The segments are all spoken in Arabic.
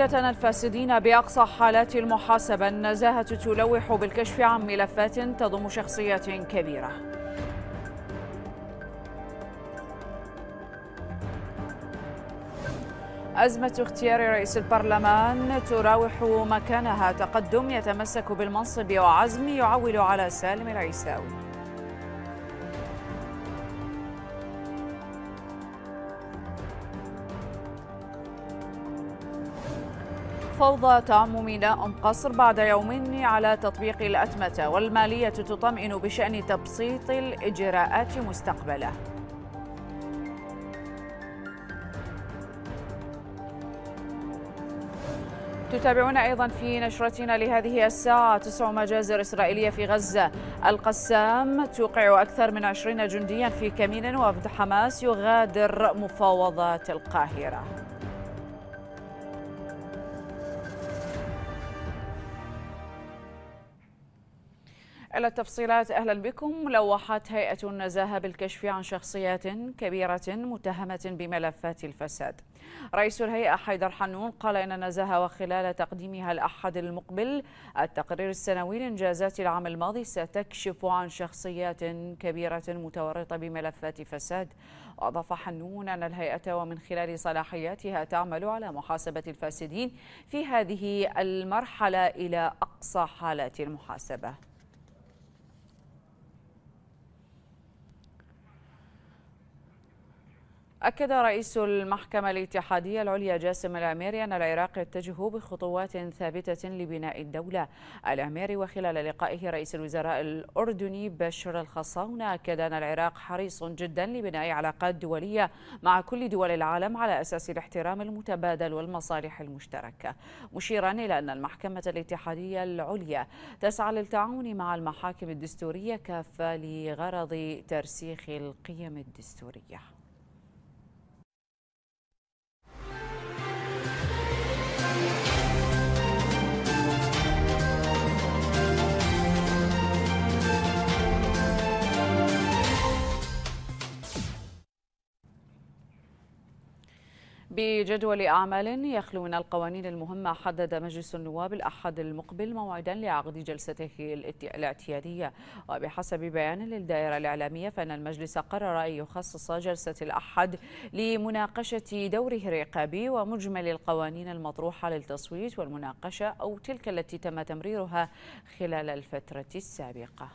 عدة الفاسدين بأقصى حالات المحاسبة النزاهة تلوح بالكشف عن ملفات تضم شخصيات كبيرة أزمة اختيار رئيس البرلمان تراوح مكانها تقدم يتمسك بالمنصب وعزم يعول على سالم العيساوي فوضى تعم ميناء أم قصر بعد يومين على تطبيق الأتمتة والمالية تطمئن بشأن تبسيط الإجراءات مستقبلا تتابعون أيضا في نشرتنا لهذه الساعة تسع مجازر إسرائيلية في غزة القسام توقع أكثر من عشرين جنديا في كمين وفد حماس يغادر مفاوضات القاهرة إلى التفصيلات أهلا بكم لوحت هيئة النزاهة بالكشف عن شخصيات كبيرة متهمة بملفات الفساد رئيس الهيئة حيدر حنون قال إن النزاهة وخلال تقديمها الأحد المقبل التقرير السنوي لإنجازات العام الماضي ستكشف عن شخصيات كبيرة متورطة بملفات فساد وأضاف حنون أن الهيئة ومن خلال صلاحياتها تعمل على محاسبة الفاسدين في هذه المرحلة إلى أقصى حالات المحاسبة أكد رئيس المحكمة الاتحادية العليا جاسم العميري أن العراق يتجه بخطوات ثابتة لبناء الدولة العميري وخلال لقائه رئيس الوزراء الأردني بشر الخصاون أكد أن العراق حريص جدا لبناء علاقات دولية مع كل دول العالم على أساس الاحترام المتبادل والمصالح المشتركة مشيرا إلى أن المحكمة الاتحادية العليا تسعى للتعاون مع المحاكم الدستورية كافة لغرض ترسيخ القيم الدستورية في جدول أعمال يخلو من القوانين المهمة حدد مجلس النواب الأحد المقبل موعدا لعقد جلسته الاعتيادية وبحسب بيان للدائرة الإعلامية فإن المجلس قرر أن يخصص جلسة الأحد لمناقشة دوره الرقابي ومجمل القوانين المطروحة للتصويت والمناقشة أو تلك التي تم تمريرها خلال الفترة السابقة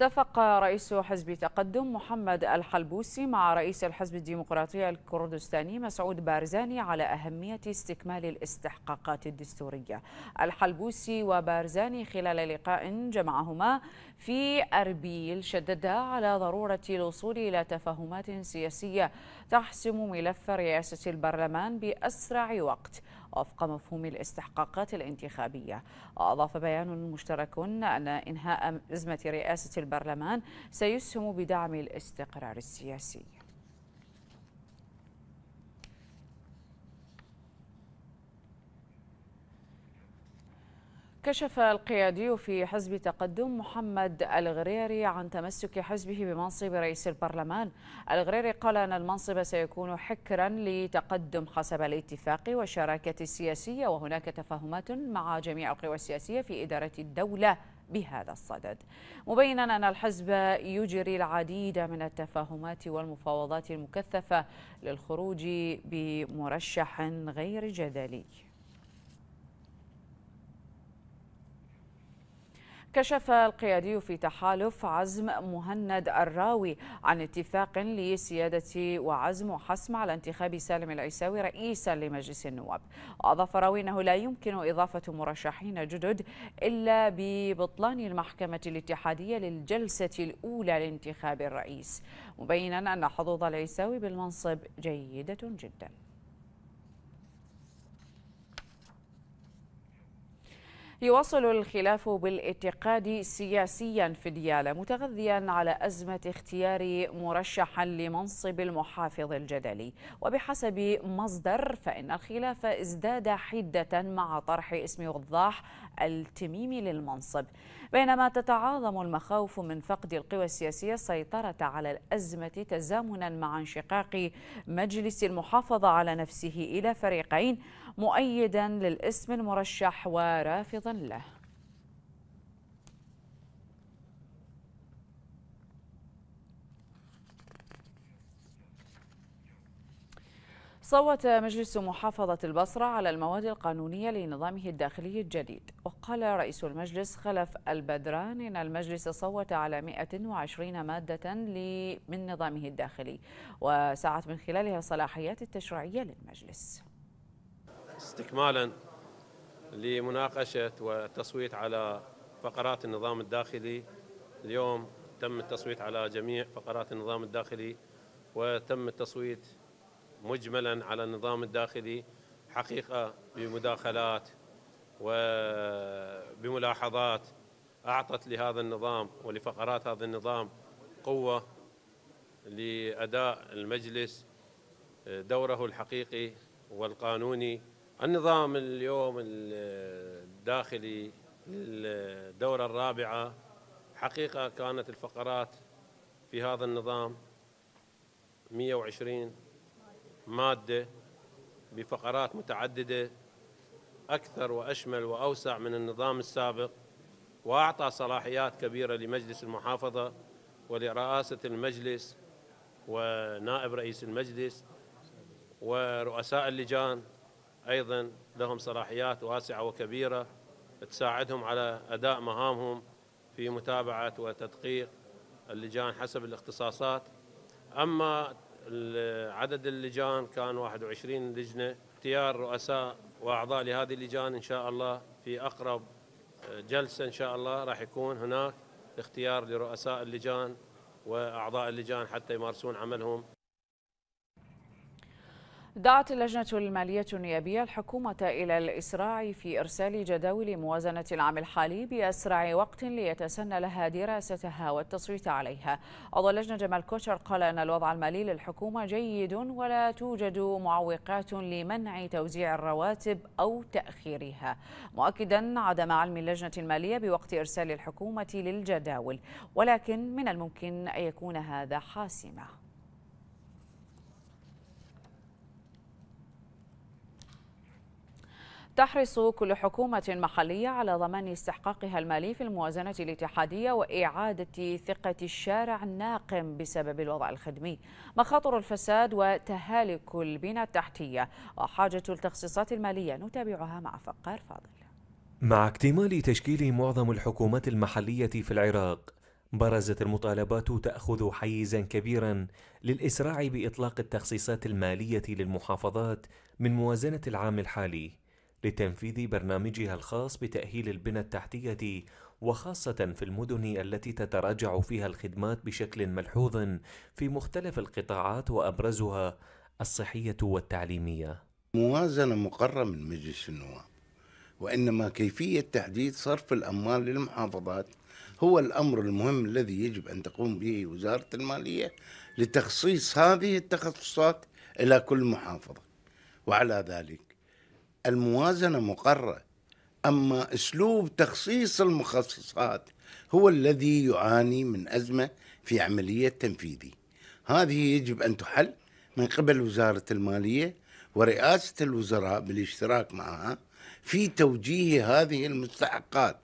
اتفق رئيس حزب تقدم محمد الحلبوسي مع رئيس الحزب الديمقراطي الكردستاني مسعود بارزاني على أهمية استكمال الاستحقاقات الدستورية الحلبوسي وبارزاني خلال لقاء جمعهما في أربيل شددا على ضرورة الوصول إلى تفاهمات سياسية تحسم ملف رئاسة البرلمان بأسرع وقت وفق مفهوم الاستحقاقات الانتخابية وأضاف بيان مشترك أن إنهاء أزمة رئاسة البرلمان سيسهم بدعم الاستقرار السياسي كشف القيادي في حزب تقدم محمد الغريري عن تمسك حزبه بمنصب رئيس البرلمان الغريري قال أن المنصب سيكون حكرا لتقدم حسب الاتفاق والشراكة السياسية وهناك تفاهمات مع جميع القوى السياسية في إدارة الدولة بهذا الصدد مبينا أن الحزب يجري العديد من التفاهمات والمفاوضات المكثفة للخروج بمرشح غير جدلي كشف القيادي في تحالف عزم مهند الراوي عن اتفاق لسيادة وعزم وحسم على انتخاب سالم العيساوي رئيسا لمجلس النواب وأضاف راوي أنه لا يمكن إضافة مرشحين جدد إلا ببطلان المحكمة الاتحادية للجلسة الأولى لانتخاب الرئيس مبينا أن حظوظ العيساوي بالمنصب جيدة جدا يواصل الخلاف بالاتقاد سياسيا في ديالى متغذيا على أزمة اختيار مرشحا لمنصب المحافظ الجدلي وبحسب مصدر فإن الخلاف ازداد حدة مع طرح اسم وضاح التميمي للمنصب بينما تتعاظم المخاوف من فقد القوى السياسية السيطرة على الأزمة تزامنا مع انشقاق مجلس المحافظة على نفسه إلى فريقين مؤيدا للاسم المرشح ورافضا له صوت مجلس محافظة البصرة على المواد القانونية لنظامه الداخلي الجديد وقال رئيس المجلس خلف البدران إن المجلس صوت على 120 مادة من نظامه الداخلي وسعت من خلالها الصلاحيات التشريعية للمجلس استكمالا لمناقشة والتصويت على فقرات النظام الداخلي اليوم تم التصويت على جميع فقرات النظام الداخلي وتم التصويت مجملا على النظام الداخلي حقيقة بمداخلات وبملاحظات أعطت لهذا النظام ولفقرات هذا النظام قوة لأداء المجلس دوره الحقيقي والقانوني النظام اليوم الداخلي للدورة الرابعة حقيقة كانت الفقرات في هذا النظام 120 مادة بفقرات متعددة أكثر وأشمل وأوسع من النظام السابق وأعطى صلاحيات كبيرة لمجلس المحافظة ولرئاسة المجلس ونائب رئيس المجلس ورؤساء اللجان أيضا لهم صلاحيات واسعة وكبيرة تساعدهم على أداء مهامهم في متابعة وتدقيق اللجان حسب الاختصاصات أما عدد اللجان كان 21 لجنة اختيار رؤساء وأعضاء لهذه اللجان إن شاء الله في أقرب جلسة إن شاء الله راح يكون هناك اختيار لرؤساء اللجان وأعضاء اللجان حتى يمارسون عملهم دعت اللجنة المالية النيابية الحكومة إلى الإسراع في إرسال جداول موازنة العام الحالي بأسرع وقت ليتسنى لها دراستها والتصويت عليها عضو اللجنة جمال كوشر قال أن الوضع المالي للحكومة جيد ولا توجد معوقات لمنع توزيع الرواتب أو تأخيرها مؤكدا عدم علم اللجنة المالية بوقت إرسال الحكومة للجداول ولكن من الممكن أن يكون هذا حاسماً تحرص كل حكومة محلية على ضمان استحقاقها المالي في الموازنة الاتحادية وإعادة ثقة الشارع الناقم بسبب الوضع الخدمي مخاطر الفساد وتهالك البنى التحتية وحاجة التخصيصات المالية نتابعها مع فقار فاضل مع اكتمال تشكيل معظم الحكومات المحلية في العراق برزت المطالبات تأخذ حيزا كبيرا للإسراع بإطلاق التخصيصات المالية للمحافظات من موازنة العام الحالي لتنفيذ برنامجها الخاص بتأهيل البنى التحتية وخاصة في المدن التي تتراجع فيها الخدمات بشكل ملحوظ في مختلف القطاعات وأبرزها الصحية والتعليمية. موازنة مقرة من مجلس النواب، وإنما كيفية تحديد صرف الأموال للمحافظات هو الأمر المهم الذي يجب أن تقوم به وزارة المالية لتخصيص هذه التخصصات إلى كل محافظة. وعلى ذلك الموازنه مقرره اما اسلوب تخصيص المخصصات هو الذي يعاني من ازمه في عمليه تنفيذي هذه يجب ان تحل من قبل وزاره الماليه ورئاسه الوزراء بالاشتراك معها في توجيه هذه المستحقات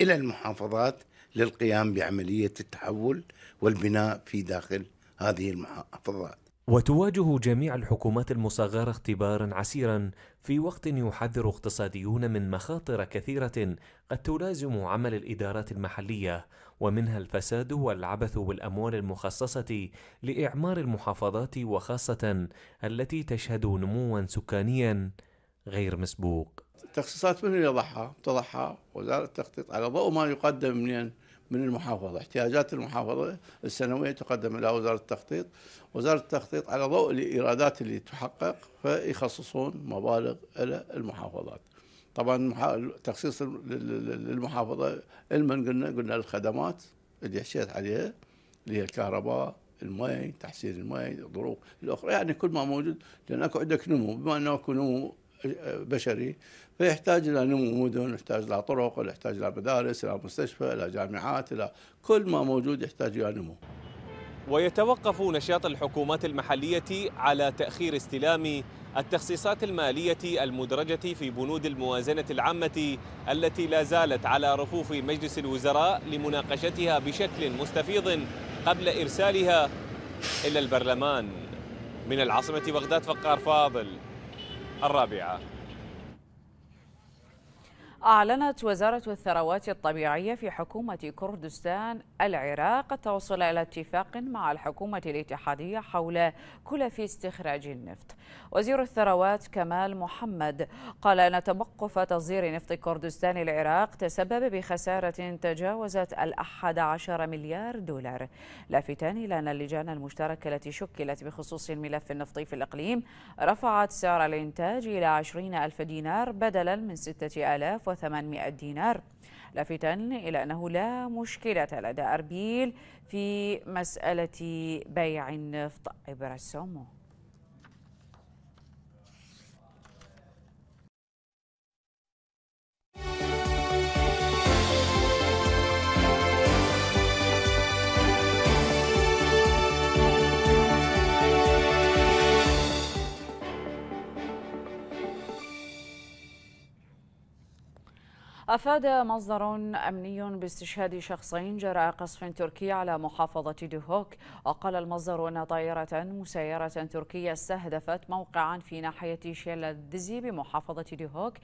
الى المحافظات للقيام بعمليه التحول والبناء في داخل هذه المحافظات وتواجه جميع الحكومات المصغرة اختبارا عسيرا في وقت يحذر اقتصاديون من مخاطر كثيرة قد تلازم عمل الإدارات المحلية ومنها الفساد والعبث بالأموال المخصصة لإعمار المحافظات وخاصة التي تشهد نموا سكانيا غير مسبوق تخصيصات من يضحى تضحى وزارة التخطيط على ضوء ما يقدم من من المحافظة احتياجات المحافظة السنوية تقدم إلى وزارة التخطيط وزارة التخطيط على ضوء الإيرادات اللي تحقق فيخصصون مبالغ إلى المحافظات طبعا تخصيص للمحافظة المن قلنا قلنا الخدمات اللي حشيت عليها اللي هي الكهرباء المي تحسين المي الظروف الاخرى يعني كل ما موجود لان اكو عندك نمو بما انه اكو نمو بشري فيحتاج الى نمو مدن يحتاج الى طرق يحتاج الى مدارس الى مستشفى الى جامعات الى كل ما موجود يحتاج الى نمو ويتوقف نشاط الحكومات المحليه على تاخير استلام التخصيصات الماليه المدرجه في بنود الموازنه العامه التي لا زالت على رفوف مجلس الوزراء لمناقشتها بشكل مستفيض قبل ارسالها الى البرلمان من العاصمه بغداد فقار فاضل الرابعة أعلنت وزارة الثروات الطبيعية في حكومة كردستان العراق التوصل إلى اتفاق مع الحكومة الاتحادية حول كلف استخراج النفط وزير الثروات كمال محمد قال أن توقف تصدير نفط كردستان العراق تسبب بخسارة تجاوزت الأحد عشر مليار دولار لافتا إلى أن اللجان المشتركة التي شكلت بخصوص الملف النفطي في الإقليم رفعت سعر الإنتاج إلى عشرين ألف دينار بدلا من 6000 1800 دينار لافتا إلى أنه لا مشكلة لدى أربيل في مسألة بيع النفط عبر السومو أفاد مصدر أمني باستشهاد شخصين جراء قصف تركي على محافظة دهوك وقال المصدر أن طائرة مسيرة تركية استهدفت موقعا في ناحية الدزي بمحافظة دهوك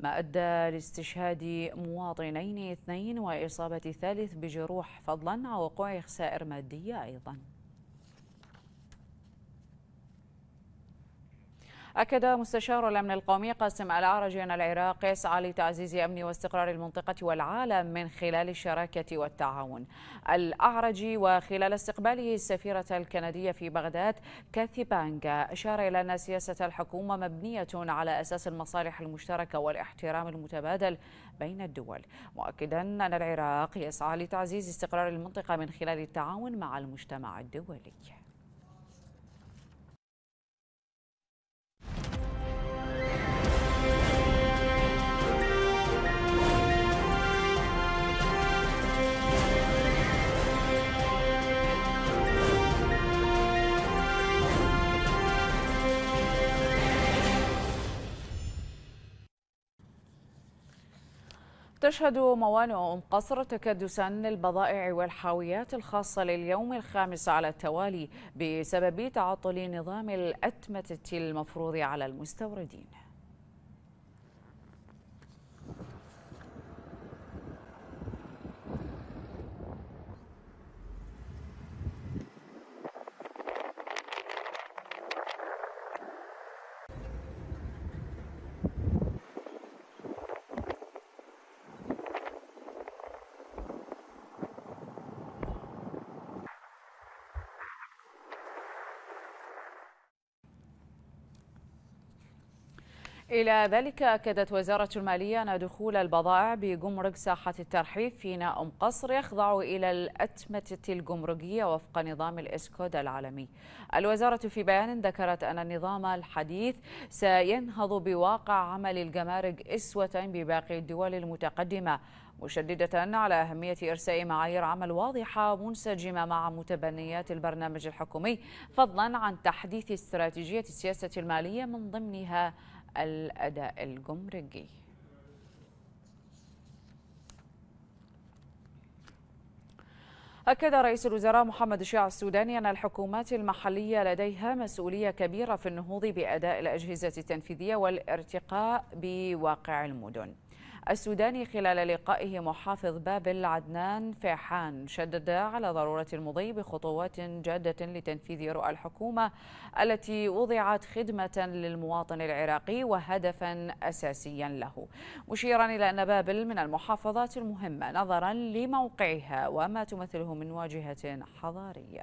ما أدى لاستشهاد مواطنين اثنين وإصابة ثالث بجروح فضلا عن وقوع خسائر مادية أيضا أكد مستشار الأمن القومي قاسم الأعرج أن العراق يسعى لتعزيز أمن واستقرار المنطقة والعالم من خلال الشراكة والتعاون الأعرج وخلال استقباله السفيرة الكندية في بغداد كاثي بانجا أشار إلى أن سياسة الحكومة مبنية على أساس المصالح المشتركة والاحترام المتبادل بين الدول مؤكدا أن العراق يسعى لتعزيز استقرار المنطقة من خلال التعاون مع المجتمع الدولي تشهد موانئ أم قصر تكدسا للبضائع والحاويات الخاصة لليوم الخامس على التوالي بسبب تعطل نظام الأتمتة المفروض على المستوردين إلى ذلك أكدت وزارة المالية أن دخول البضائع بجمرك ساحة الترحيب في أم قصر يخضع إلى الأتمتة الجمركية وفق نظام الإسكود العالمي الوزارة في بيان ذكرت أن النظام الحديث سينهض بواقع عمل الجمارك إسوة بباقي الدول المتقدمة مشددة على أهمية إرساء معايير عمل واضحة منسجمة مع متبنيات البرنامج الحكومي فضلا عن تحديث استراتيجية السياسة المالية من ضمنها الأداء الجمركي أكد رئيس الوزراء محمد الشيع السوداني أن الحكومات المحلية لديها مسؤولية كبيرة في النهوض بأداء الأجهزة التنفيذية والارتقاء بواقع المدن السوداني خلال لقائه محافظ بابل عدنان فيحان شدد على ضرورة المضي بخطوات جادة لتنفيذ رؤى الحكومة التي وضعت خدمة للمواطن العراقي وهدفا أساسيا له مشيرا إلى أن بابل من المحافظات المهمة نظرا لموقعها وما تمثله من واجهة حضارية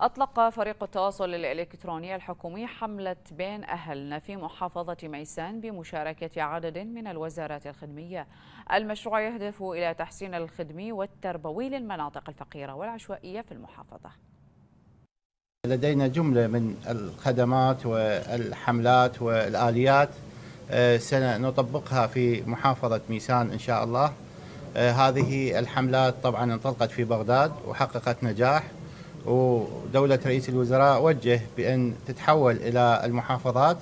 أطلق فريق التواصل الإلكتروني الحكومي حملة بين أهلنا في محافظة ميسان بمشاركة عدد من الوزارات الخدمية المشروع يهدف إلى تحسين الخدمي والتربوي للمناطق الفقيرة والعشوائية في المحافظة لدينا جملة من الخدمات والحملات والآليات آه، سنطبقها في محافظة ميسان إن شاء الله آه، هذه الحملات طبعا انطلقت في بغداد وحققت نجاح ودولة رئيس الوزراء وجه بأن تتحول إلى المحافظات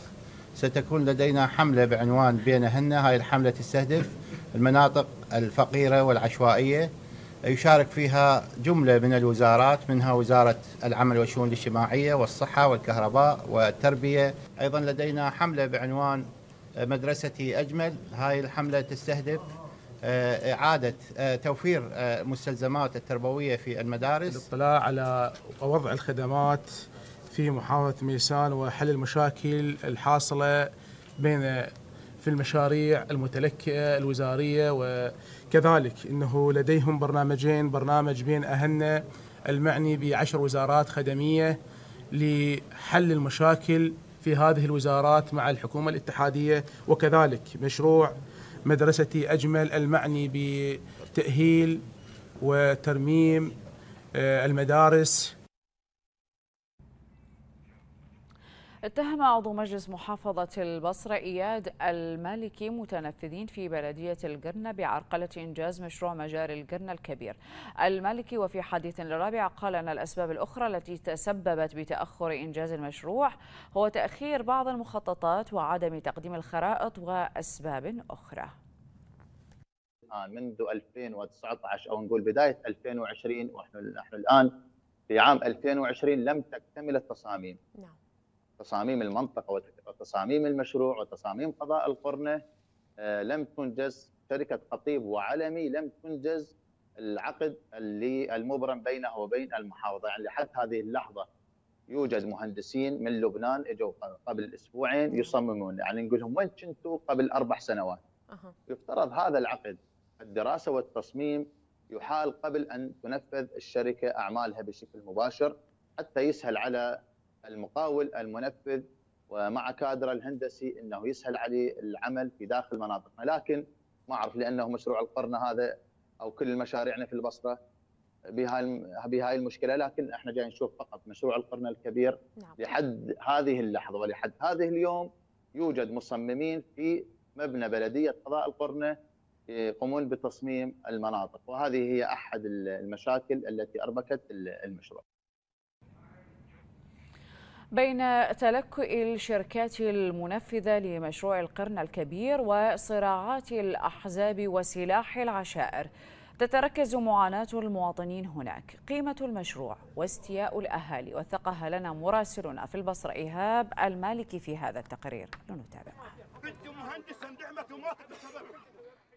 ستكون لدينا حملة بعنوان بينهن هاي الحملة تستهدف المناطق الفقيرة والعشوائية يشارك فيها جملة من الوزارات منها وزارة العمل والشؤون الاجتماعية والصحة والكهرباء والتربية أيضا لدينا حملة بعنوان مدرستي أجمل هاي الحملة تستهدف آه، إعادة آه، توفير آه، مستلزمات التربوية في المدارس الاطلاع على وضع الخدمات في محافظة ميسان وحل المشاكل الحاصلة بين في المشاريع المتلكئة الوزارية وكذلك أنه لديهم برنامجين برنامج بين أهلنا المعني بعشر وزارات خدمية لحل المشاكل في هذه الوزارات مع الحكومة الاتحادية وكذلك مشروع مدرستي أجمل المعني بتأهيل وترميم آه، المدارس اتهم عضو مجلس محافظة البصرة إياد المالكي متنفذين في بلدية القرنة بعرقلة إنجاز مشروع مجاري القرنة الكبير المالكي وفي حديث رابع قال أن الأسباب الأخرى التي تسببت بتأخر إنجاز المشروع هو تأخير بعض المخططات وعدم تقديم الخرائط وأسباب أخرى آه، منذ 2019 أو نقول بداية 2020 ونحن الآن في عام 2020 لم تكتمل التصاميم نعم. تصاميم المنطقه وتصاميم المشروع وتصاميم قضاء القرنه آه، لم تنجز شركه قطيب وعلمي لم تنجز العقد اللي المبرم بينه وبين المحافظه يعني لحد هذه اللحظه يوجد مهندسين من لبنان اجوا قبل اسبوعين يصممون يعني نقول لهم وين كنتوا قبل اربع سنوات؟ أه. يفترض هذا العقد الدراسه والتصميم يحال قبل ان تنفذ الشركه اعمالها بشكل مباشر حتى يسهل على المقاول المنفذ ومع كادر الهندسي انه يسهل عليه العمل في داخل مناطقنا لكن ما اعرف لانه مشروع القرن هذا او كل مشاريعنا يعني في البصره بهاي المشكله لكن احنا جاي نشوف فقط مشروع القرن الكبير نعم. لحد هذه اللحظه ولحد هذه اليوم يوجد مصممين في مبنى بلديه قضاء القرنه يقومون بتصميم المناطق وهذه هي احد المشاكل التي اربكت المشروع بين تلكؤ الشركات المنفذة لمشروع القرن الكبير وصراعات الأحزاب وسلاح العشائر تتركز معاناة المواطنين هناك قيمة المشروع واستياء الأهالي وثقها لنا مراسلنا في البصرة إيهاب المالكي في هذا التقرير لنتابع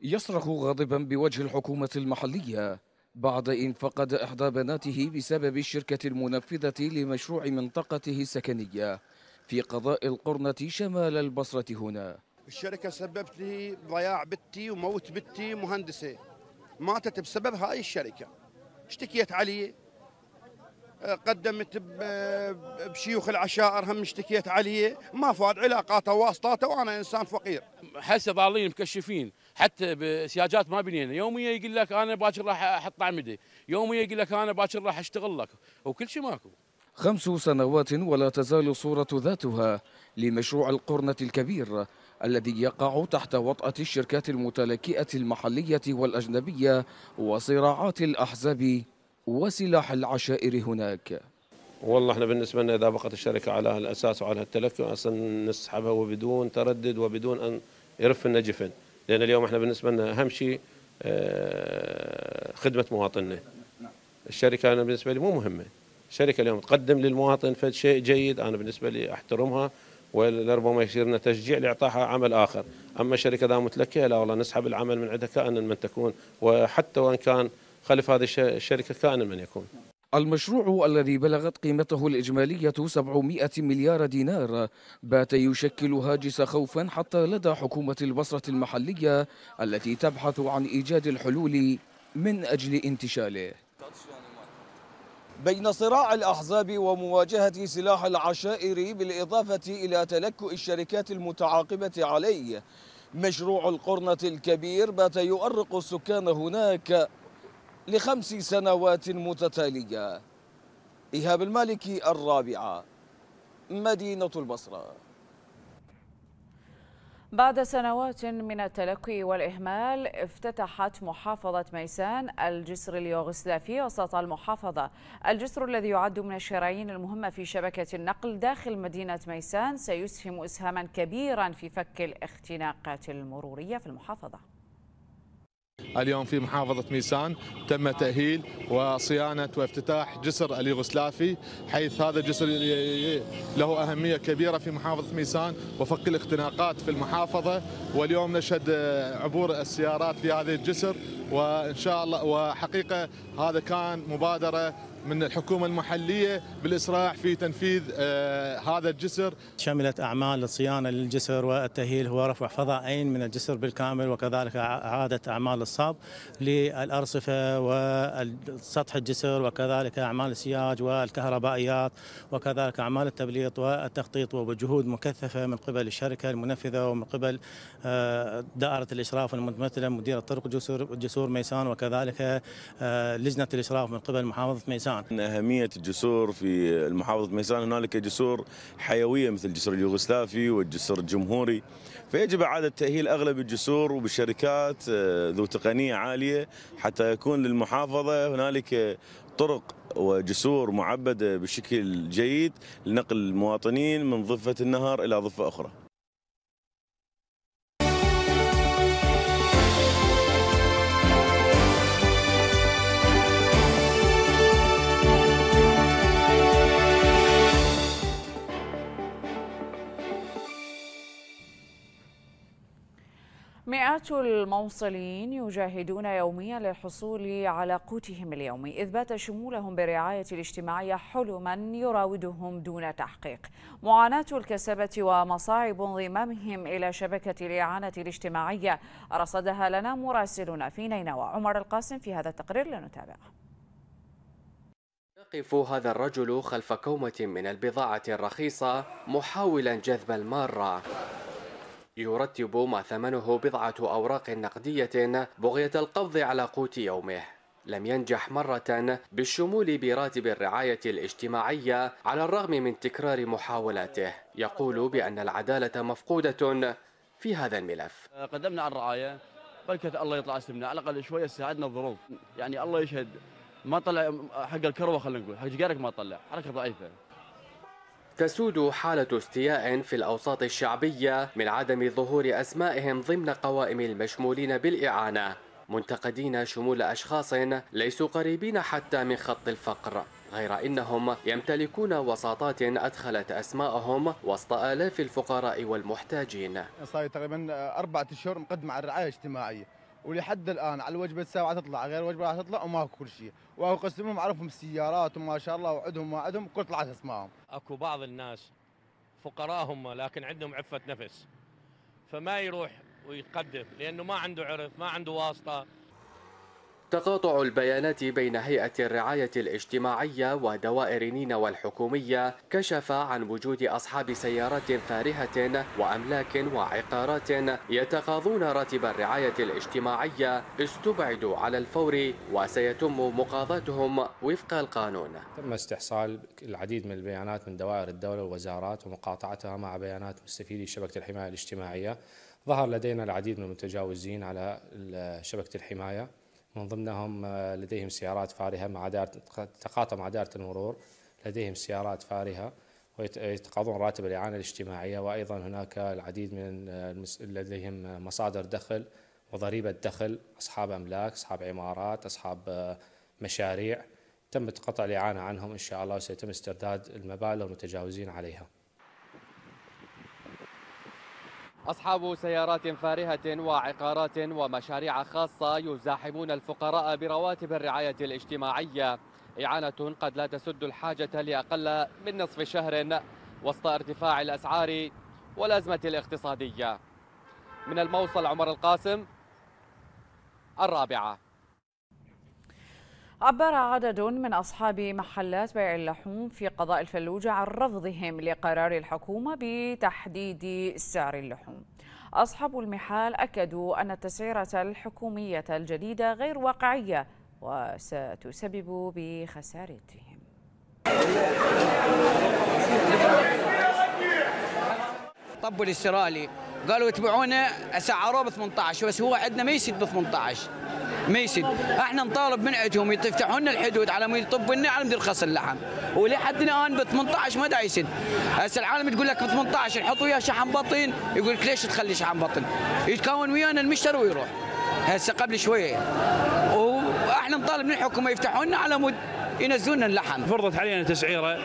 يصرخ غاضبا بوجه الحكومة المحلية بعد إن فقد إحدى بناته بسبب الشركة المنفذة لمشروع منطقته السكنية في قضاء القرنة شمال البصرة هنا الشركة سببت لي ضياع بنتي وموت بنتي مهندسة ماتت بسبب هاي الشركة اشتكيت علي آه، قدمت آه، بشيوخ العشائر هم اشتكيت علي ما فاد علاقاته واسطاته وانا انسان فقير حسب الله مكشفين حتى بسياجات ما بنينا يوميا يقول لك انا باكر راح احط اعمده يوميا يقول لك انا باكر راح اشتغل لك وكل شيء ماكو خمس سنوات ولا تزال صورة ذاتها لمشروع القرنة الكبير الذي يقع تحت وطأة الشركات المتلكئة المحلية والأجنبية وصراعات الأحزاب وسلاح العشائر هناك والله احنا بالنسبه لنا اذا بقت الشركه على هالاساس وعلى التلكئة اصلا نسحبها وبدون تردد وبدون ان يرف لنا جفن لان اليوم احنا بالنسبه لنا اهم شيء آه، خدمه مواطننا الشركه انا بالنسبه لي مو مهمه الشركه اليوم تقدم للمواطن فد شيء جيد انا بالنسبه لي احترمها ولربما يصير لنا تشجيع لاعطائها عمل اخر، اما الشركه اذا متلكيه لا والله نسحب العمل من عندها كائنا من تكون وحتى وان كان خلف هذه الشركه كائنا من يكون. المشروع الذي بلغت قيمته الإجمالية 700 مليار دينار بات يشكل هاجس خوفا حتى لدى حكومة البصرة المحلية التي تبحث عن إيجاد الحلول من أجل انتشاله بين صراع الأحزاب ومواجهة سلاح العشائر بالإضافة إلى تلكؤ الشركات المتعاقبة عليه مشروع القرنة الكبير بات يؤرق السكان هناك لخمس سنوات متتالية إيهاب المالكي الرابعة مدينة البصرة بعد سنوات من التلقي والإهمال افتتحت محافظة ميسان الجسر اليوغسلافي وسط المحافظة الجسر الذي يعد من الشرايين المهمة في شبكة النقل داخل مدينة ميسان سيسهم إسهاما كبيرا في فك الاختناقات المرورية في المحافظة اليوم في محافظة ميسان تم تأهيل وصيانة وافتتاح جسر اليوغسلافي حيث هذا الجسر له أهمية كبيرة في محافظة ميسان وفك الاختناقات في المحافظة واليوم نشهد عبور السيارات في هذا الجسر وإن شاء الله وحقيقة هذا كان مبادرة من الحكومة المحلية بالإسراع في تنفيذ آه، هذا الجسر شملت أعمال الصيانة للجسر والتأهيل هو رفع فضائين من الجسر بالكامل وكذلك إعادة أعمال الصاب للأرصفة وسطح الجسر وكذلك أعمال السياج والكهربائيات وكذلك أعمال التبليط والتخطيط وبجهود مكثفة من قبل الشركة المنفذة ومن قبل آه، دائرة الإشراف المتمثلة مدير الطرق جسور ميسان وكذلك آه، لجنة الإشراف من قبل محافظة ميسان ميسان إن أهمية الجسور في المحافظة ميسان هنالك جسور حيوية مثل الجسر اليوغوسلافي والجسر الجمهوري فيجب إعادة تأهيل أغلب الجسور وبالشركات آه، ذو تقنية عالية حتى يكون للمحافظة هنالك طرق وجسور معبدة بشكل جيد لنقل المواطنين من ضفة النهر إلى ضفة أخرى مئات الموصلين يجاهدون يوميا للحصول على قوتهم اليومي إذ بات شمولهم برعاية الاجتماعية حلما يراودهم دون تحقيق معاناة الكسبة ومصاعب انضمامهم إلى شبكة الإعانة الاجتماعية رصدها لنا مراسلنا في نينوى عمر القاسم في هذا التقرير لنتابعه يقف هذا الرجل خلف كومة من البضاعة الرخيصة محاولا جذب المارة يرتب ما ثمنه بضعة أوراق نقدية بغية القبض على قوت يومه لم ينجح مرة بالشمول براتب الرعاية الاجتماعية على الرغم من تكرار محاولاته يقول بأن العدالة مفقودة في هذا الملف قدمنا على الرعاية بركة الله يطلع اسمنا على الأقل شوية ساعدنا الظروف يعني الله يشهد ما طلع حق الكروة خلينا نقول حق جارك ما طلع حركة ضعيفة تسود حالة استياء في الأوساط الشعبية من عدم ظهور أسمائهم ضمن قوائم المشمولين بالإعانة منتقدين شمول أشخاص ليسوا قريبين حتى من خط الفقر غير انهم يمتلكون وساطات ادخلت اسماءهم وسط الاف الفقراء والمحتاجين. صار تقريبا اربعه اشهر مقدم على الرعايه الاجتماعيه، ولحد الان على الوجبه الساعه تطلع غير وجبه راح تطلع وماكو كل شيء واقسمهم عرفهم السيارات وما شاء الله وعدهم ما عندهم كل طلعت اسمائهم اكو بعض الناس فقراء هم لكن عندهم عفه نفس فما يروح ويقدم لانه ما عنده عرف ما عنده واسطه تقاطع البيانات بين هيئة الرعاية الاجتماعية ودوائر نينوى الحكومية كشف عن وجود أصحاب سيارات فارهة وأملاك وعقارات يتقاضون راتب الرعاية الاجتماعية استبعدوا على الفور وسيتم مقاضاتهم وفق القانون تم استحصال العديد من البيانات من دوائر الدولة والوزارات ومقاطعتها مع بيانات مستفيدي شبكة الحماية الاجتماعية ظهر لدينا العديد من المتجاوزين على شبكة الحماية من ضمنهم آه، لديهم سيارات فارهة مع دائرة تقاطع مع دائرة المرور لديهم سيارات فارهة ويتقاضون راتب الإعانة الاجتماعية وأيضا هناك العديد من المس... لديهم مصادر دخل وضريبة دخل أصحاب أملاك أصحاب عمارات أصحاب آه، مشاريع تم قطع الإعانة عنهم إن شاء الله وسيتم استرداد المبالغ المتجاوزين عليها أصحاب سيارات فارهة وعقارات ومشاريع خاصة يزاحمون الفقراء برواتب الرعاية الاجتماعية إعانة قد لا تسد الحاجة لأقل من نصف شهر وسط ارتفاع الأسعار والأزمة الاقتصادية من الموصل عمر القاسم الرابعة عبر عدد من أصحاب محلات بيع اللحوم في قضاء الفلوجة عن رفضهم لقرار الحكومة بتحديد سعر اللحوم أصحاب المحال أكدوا أن التسعيرة الحكومية الجديدة غير واقعية وستسبب بخسارتهم طبوا الاسترالي قالوا يتبعونا سعروه ب 18 بس هو عندنا ما يسد ب 18 ما احنا نطالب من عندهم يفتحوا لنا الحدود على ما يطبوا لنا على يرخص اللحم ولحد الان ب 18 ما دا يصير هسه العالم تقول لك ب 18 نحط وياه شحم بطن يقول لك ليش تخلي شحم بطن يتكون ويانا المشتري ويروح هسه قبل شويه واحنا نطالب من الحكومه يفتحوا لنا على مود ينزلون اللحم فرضت علينا تسعيره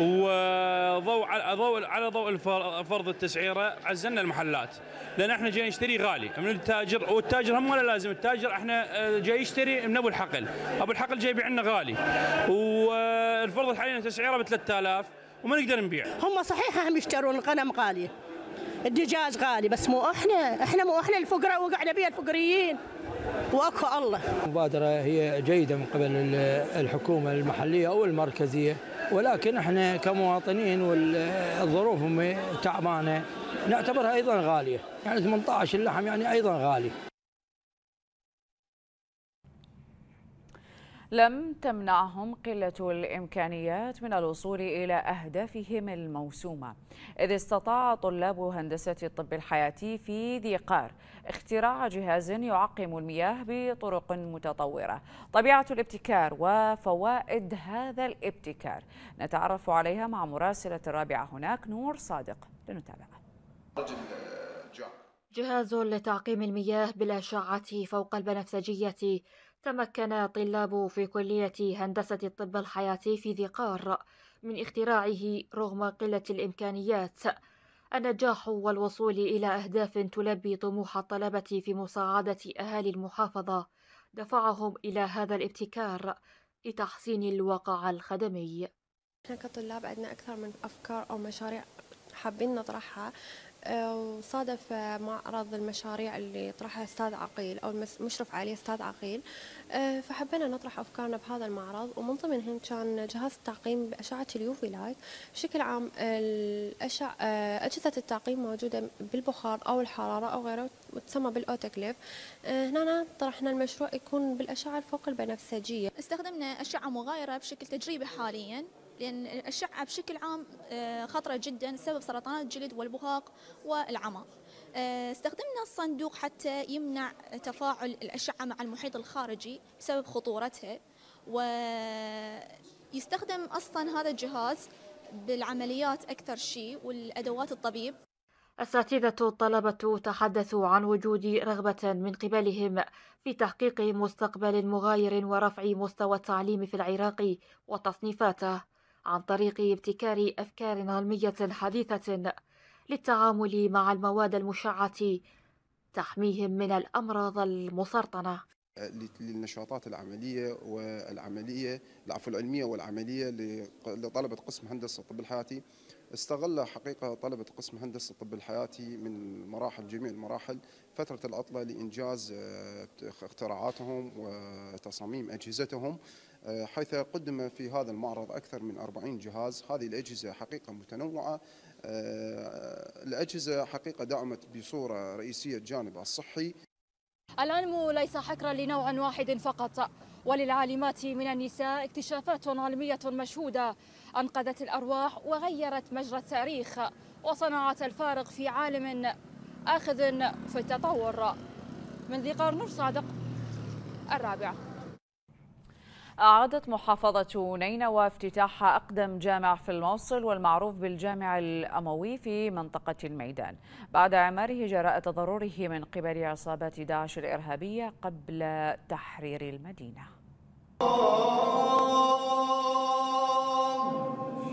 وضوء ضوء على ضوء فرض التسعيره عزلنا المحلات لان احنا جاي نشتري غالي من التاجر والتاجر هم ولا لازم التاجر احنا آه، جاي يشتري من ابو الحقل ابو الحقل جاي يبيع لنا غالي وفرضت علينا تسعيره ب 3000 وما نقدر نبيع هم صحيح هم يشترون غنم غاليه الدجاج غالي بس مو احنا احنا مو احنا الفقراء وقعنا بيها الفقريين واكو الله المبادره هي جيده من قبل الحكومه المحليه او المركزيه ولكن احنا كمواطنين والظروف تعبانه نعتبرها ايضا غاليه يعني 18 اللحم يعني ايضا غالي لم تمنعهم قلة الإمكانيات من الوصول إلى أهدافهم الموسومة إذ استطاع طلاب هندسة الطب الحياتي في ذي قار اختراع جهاز يعقم المياه بطرق متطورة طبيعة الابتكار وفوائد هذا الابتكار نتعرف عليها مع مراسلة الرابعة هناك نور صادق لنتابعه جهاز لتعقيم المياه بالأشعة فوق البنفسجية تمكن طلاب في كلية هندسة الطب الحياتي في ذي قار من اختراعه رغم قلة الإمكانيات النجاح والوصول إلى أهداف تلبي طموح الطلبة في مساعدة أهالي المحافظة دفعهم إلى هذا الابتكار لتحسين الواقع الخدمي. احنا كطلاب عندنا أكثر من أفكار أو مشاريع حابين نطرحها آه، وصادف معرض المشاريع اللي طرحها استاذ عقيل او المشرف عليه استاذ عقيل آه، فحبينا نطرح افكارنا بهذا المعرض ومن ضمنهم كان جهاز التعقيم باشعه اليوفي لايت بشكل عام الاشعه آه، اجهزه التعقيم موجوده بالبخار او الحراره او غيره وتسمى بالاوتوكليف هنا طرحنا المشروع يكون بالاشعه الفوق البنفسجيه استخدمنا اشعه مغايره بشكل تجريبي حاليا لأن الاشعه بشكل عام آه، خطرة جدا سبب سرطانات الجلد والبهاق والعمى آه، استخدمنا الصندوق حتى يمنع تفاعل الأشعة مع المحيط الخارجي بسبب خطورتها ويستخدم أصلا هذا الجهاز بالعمليات أكثر شيء والأدوات الطبيب أساتذة الطلبة تحدثوا عن وجود رغبة من قبلهم في تحقيق مستقبل مغاير ورفع مستوى التعليم في العراق وتصنيفاته عن طريق ابتكار أفكار علمية حديثة للتعامل مع المواد المشعة تحميهم من الأمراض المسرطنة أه، للنشاطات العملية والعملية العفو العلمية والعملية لطلبة قسم هندسة الطب الحياتي استغل حقيقة طلبة قسم هندسة الطب الحياتي من مراحل جميع المراحل فترة العطلة لإنجاز آه، اختراعاتهم وتصاميم أجهزتهم آه، حيث قدم في هذا المعرض أكثر من 40 جهاز هذه الأجهزة حقيقة متنوعة آه، الأجهزة حقيقة دعمت بصورة رئيسية الجانب الصحي العلم ليس حكرا لنوع واحد فقط وللعالمات من النساء اكتشافات علمية مشهودة أنقذت الأرواح وغيرت مجرى التاريخ وصنعت الفارق في عالم آخذ في التطور من ذي قرن صادق الرابع أعادت محافظة نينوى افتتاح أقدم جامع في الموصل والمعروف بالجامع الأموي في منطقة الميدان بعد إعماره جراء تضرره من قبل عصابات داعش الإرهابية قبل تحرير المدينة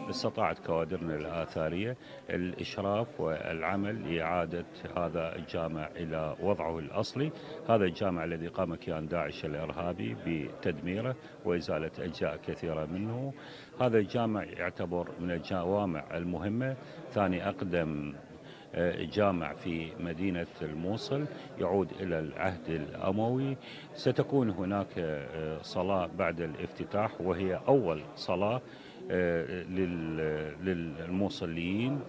استطاعت كوادرنا الآثارية الإشراف والعمل لإعادة هذا الجامع إلى وضعه الأصلي هذا الجامع الذي قام كيان داعش الإرهابي بتدميره وإزالة أجزاء كثيرة منه هذا الجامع يعتبر من الجوامع المهمة ثاني أقدم آه، جامع في مدينة الموصل يعود إلى العهد الأموي ستكون هناك آه، صلاة بعد الافتتاح وهي أول صلاة آه، للموصليين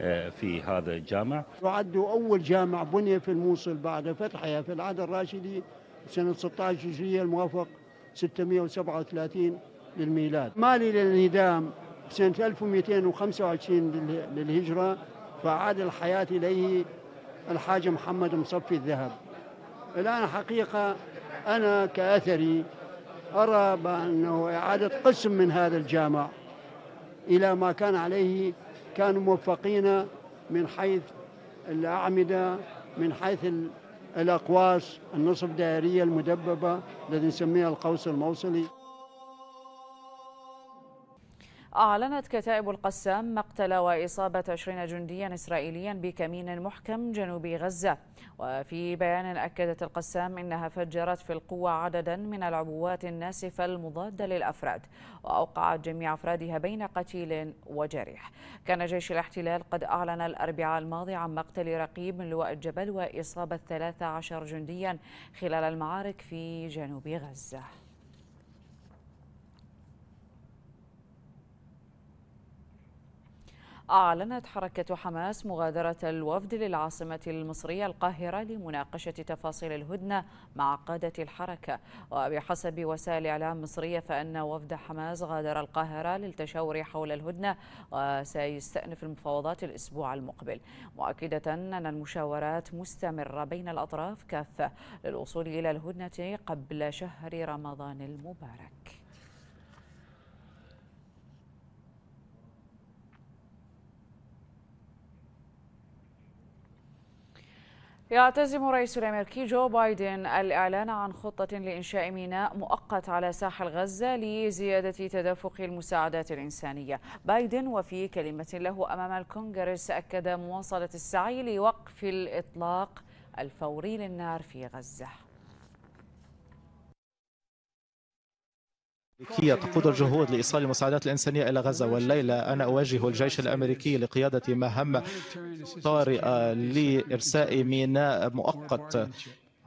آه، في هذا الجامع يعد أول جامع بني في الموصل بعد فتحها في العهد الراشدي سنة 16 هجرية الموافق 637 للميلاد مالي للندام سنة 1225 للهجرة فعاد الحياة إليه الحاج محمد مصفي الذهب الآن حقيقة أنا كأثري أرى بأنه إعادة قسم من هذا الجامع إلى ما كان عليه كانوا موفقين من حيث الأعمدة من حيث الأقواس النصف دائرية المدببة الذي نسميها القوس الموصلي أعلنت كتائب القسام مقتل وإصابة 20 جنديا إسرائيليا بكمين محكم جنوب غزة وفي بيان أكدت القسام إنها فجرت في القوة عددا من العبوات الناسفة المضادة للأفراد وأوقعت جميع أفرادها بين قتيل وجريح كان جيش الاحتلال قد أعلن الأربعاء الماضي عن مقتل رقيب من لواء الجبل وإصابة 13 جنديا خلال المعارك في جنوب غزة أعلنت حركة حماس مغادرة الوفد للعاصمة المصرية القاهرة لمناقشة تفاصيل الهدنة مع قادة الحركة وبحسب وسائل إعلام مصرية فإن وفد حماس غادر القاهرة للتشاور حول الهدنة وسيستأنف المفاوضات الأسبوع المقبل مؤكدة أن المشاورات مستمرة بين الأطراف كافة للوصول إلى الهدنة قبل شهر رمضان المبارك يعتزم الرئيس الامريكي جو بايدن الاعلان عن خطه لانشاء ميناء مؤقت على ساحل غزه لزياده تدفق المساعدات الانسانيه. بايدن وفي كلمه له امام الكونغرس اكد مواصله السعي لوقف الاطلاق الفوري للنار في غزه. الأمريكية تقود الجهود لإيصال المساعدات الإنسانية إلى غزة والليلة أنا أواجه الجيش الأمريكي لقيادة مهمة طارئة لإرساء ميناء مؤقت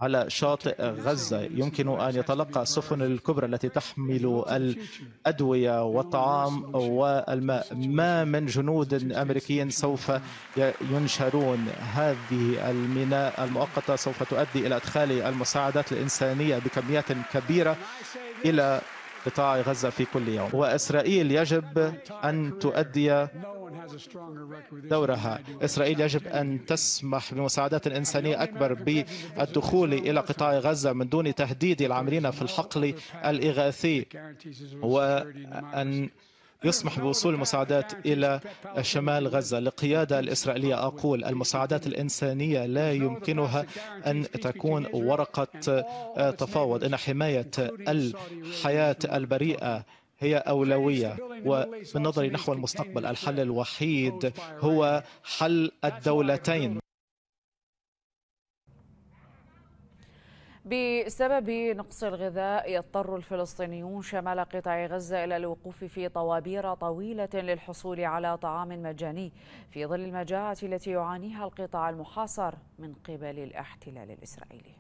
على شاطئ غزة يمكن أن يتلقى السفن الكبرى التي تحمل الأدوية والطعام والماء ما من جنود أمريكيين سوف ينشرون هذه الميناء المؤقتة سوف تؤدي إلى إدخال المساعدات الإنسانية بكميات كبيرة إلى قطاع غزة في كل يوم وإسرائيل يجب أن تؤدي دورها إسرائيل يجب أن تسمح بمساعدات إنسانية أكبر بالدخول إلى قطاع غزة من دون تهديد العاملين في الحقل الإغاثي وأن يسمح بوصول المساعدات إلى شمال غزة لقيادة الإسرائيلية أقول المساعدات الإنسانية لا يمكنها أن تكون ورقة آه، تفاوض إن حماية الحياة البريئة هي أولوية وبالنظر نحو المستقبل الحل الوحيد هو حل الدولتين بسبب نقص الغذاء يضطر الفلسطينيون شمال قطاع غزة إلى الوقوف في طوابير طويلة للحصول على طعام مجاني في ظل المجاعة التي يعانيها القطاع المحاصر من قبل الاحتلال الإسرائيلي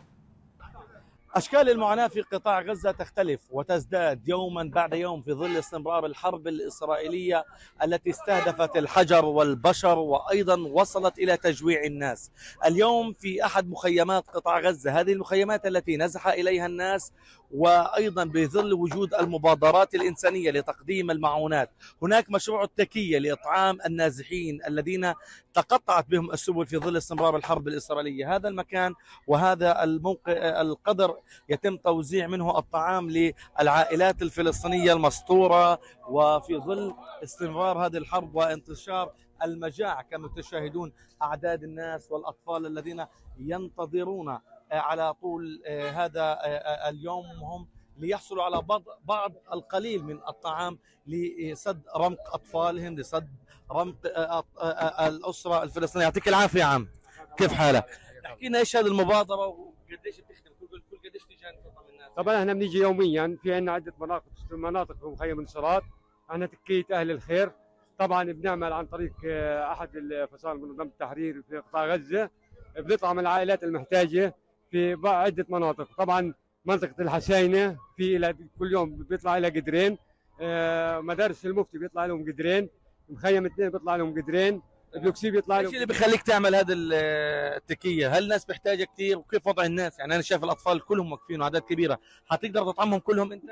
أشكال المعاناة في قطاع غزة تختلف وتزداد يوما بعد يوم في ظل استمرار الحرب الإسرائيلية التي استهدفت الحجر والبشر وأيضا وصلت إلى تجويع الناس اليوم في أحد مخيمات قطاع غزة هذه المخيمات التي نزح إليها الناس وايضا بظل وجود المبادرات الانسانيه لتقديم المعونات، هناك مشروع التكيه لاطعام النازحين الذين تقطعت بهم السبل في ظل استمرار الحرب الاسرائيليه، هذا المكان وهذا الموقع القدر يتم توزيع منه الطعام للعائلات الفلسطينيه المسطوره وفي ظل استمرار هذه الحرب وانتشار المجاعه كما تشاهدون اعداد الناس والاطفال الذين ينتظرون على طول آه، هذا آه، آه، اليوم هم ليحصلوا على بعض القليل من الطعام لسد رمق اطفالهم لسد رمق الاسره الفلسطينيه يعطيك العافيه يا عم كيف حالك؟ احكي لنا ايش هذه المبادره وقديش بتخدم كل كل قديش بتيجي طبعا احنا بنيجي يوميا في عندنا عده مناطق مناطق في مخيم النصرات عندنا تكيه اهل الخير طبعا بنعمل عن طريق احد الفصائل منظمه التحرير في قطاع غزه بنطعم العائلات المحتاجه في عده مناطق طبعا منطقه الحساينه في كل يوم بيطلع لها قدرين آه، مدارس المفتي بيطلع لهم قدرين مخيم اثنين بيطلع لهم قدرين بلوكسي بيطلع لهم ايش اللي بيخليك تعمل هذا التكيه؟ هل الناس محتاجه كثير وكيف وضع الناس؟ يعني انا شايف الاطفال كلهم واقفين وأعداد كبيره، حتقدر تطعمهم كلهم انت؟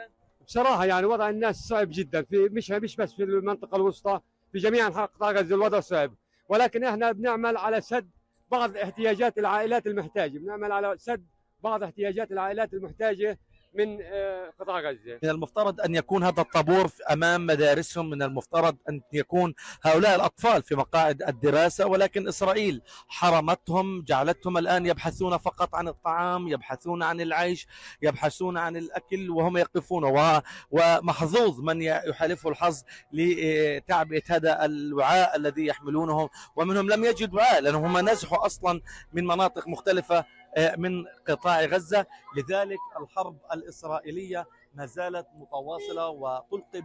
بصراحه يعني وضع الناس صعب جدا في مش مش بس في المنطقه الوسطى في جميع انحاء قطاع غزه الوضع صعب ولكن احنا بنعمل على سد بعض احتياجات العائلات المحتاجة بنعمل على سد بعض احتياجات العائلات المحتاجة من آه، قطاع غزه. من المفترض ان يكون هذا الطابور امام مدارسهم، من المفترض ان يكون هؤلاء الاطفال في مقاعد الدراسه ولكن اسرائيل حرمتهم، جعلتهم الان يبحثون فقط عن الطعام، يبحثون عن العيش، يبحثون عن الاكل وهم يقفون و... ومحظوظ من يحالفه الحظ لتعبئه هذا الوعاء الذي يحملونه ومنهم لم يجد وعاء لانهم نزحوا اصلا من مناطق مختلفه آه، من قطاع غزة لذلك الحرب الإسرائيلية ما زالت متواصلة وتلقي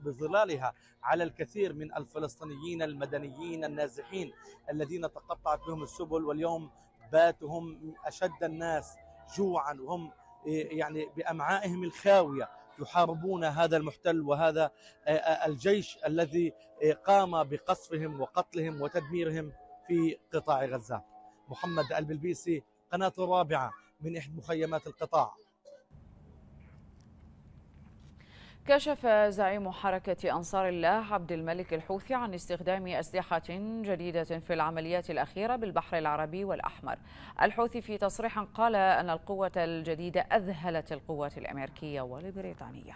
بظلالها على الكثير من الفلسطينيين المدنيين النازحين الذين تقطعت بهم السبل واليوم باتوا هم أشد الناس جوعا وهم آه، يعني بأمعائهم الخاوية يحاربون هذا المحتل وهذا آه، الجيش الذي قام بقصفهم وقتلهم وتدميرهم في قطاع غزة محمد البلبيسي قناة الرابعة من إحدى مخيمات القطاع كشف زعيم حركة أنصار الله عبد الملك الحوثي عن استخدام أسلحة جديدة في العمليات الأخيرة بالبحر العربي والأحمر الحوثي في تصريح قال أن القوة الجديدة أذهلت القوات الأمريكية والبريطانية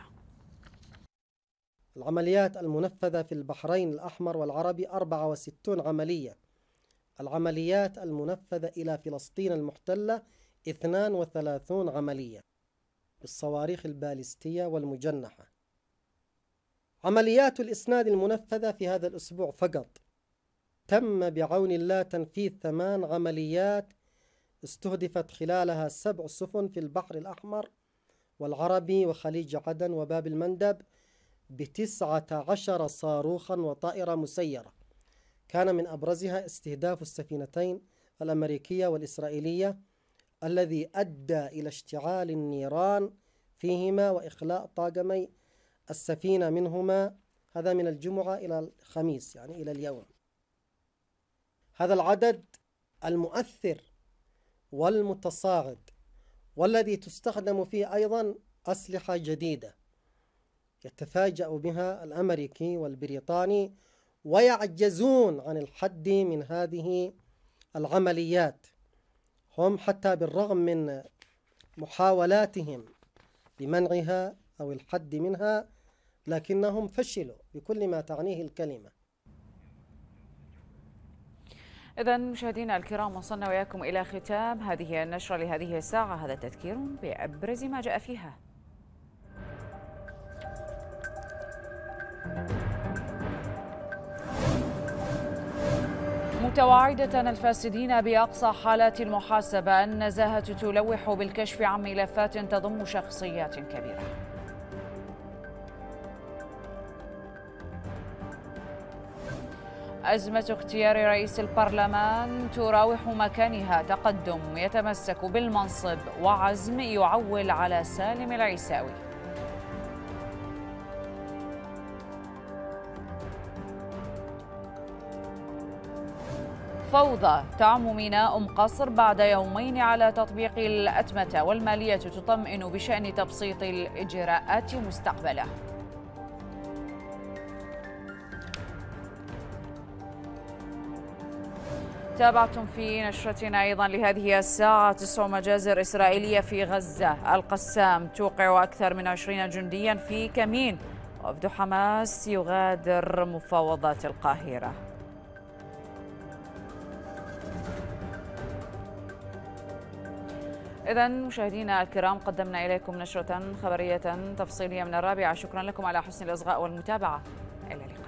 العمليات المنفذة في البحرين الأحمر والعربي 64 عملية العمليات المنفذة إلى فلسطين المحتلة 32 عملية بالصواريخ البالستية والمجنحة عمليات الإسناد المنفذة في هذا الأسبوع فقط تم بعون الله تنفيذ ثمان عمليات استهدفت خلالها سبع سفن في البحر الأحمر والعربي وخليج عدن وباب المندب بتسعة عشر صاروخا وطائرة مسيرة كان من أبرزها استهداف السفينتين الأمريكية والإسرائيلية الذي أدى إلى اشتعال النيران فيهما وإخلاء طاقمي السفينة منهما هذا من الجمعة إلى الخميس يعني إلى اليوم هذا العدد المؤثر والمتصاعد والذي تستخدم فيه أيضا أسلحة جديدة يتفاجأ بها الأمريكي والبريطاني ويعجزون عن الحد من هذه العمليات هم حتى بالرغم من محاولاتهم لمنعها أو الحد منها لكنهم فشلوا بكل ما تعنيه الكلمة إذا مشاهدينا الكرام وصلنا وإياكم إلى ختام هذه النشرة لهذه الساعة هذا تذكير بأبرز ما جاء فيها. thank you أدركت واعدة الفاسدين بأقصى حالات المحاسبة النزاهة تلوح بالكشف عن ملفات تضم شخصيات كبيرة أزمة اختيار رئيس البرلمان تراوح مكانها تقدم يتمسك بالمنصب وعزم يعول على سالم العيساوي فوضى تعم ميناء أم قصر بعد يومين على تطبيق الأتمتة والمالية تطمئن بشأن تبسيط الإجراءات مستقبلا تابعتم في نشرتنا أيضا لهذه الساعة تسع مجازر إسرائيلية في غزة القسام توقع أكثر من عشرين جنديا في كمين وفد حماس يغادر مفاوضات القاهرة إذا مشاهدينا الكرام قدمنا إليكم نشرة خبرية تفصيلية من الرابعة شكرا لكم على حسن الإصغاء والمتابعة إلى اللقاء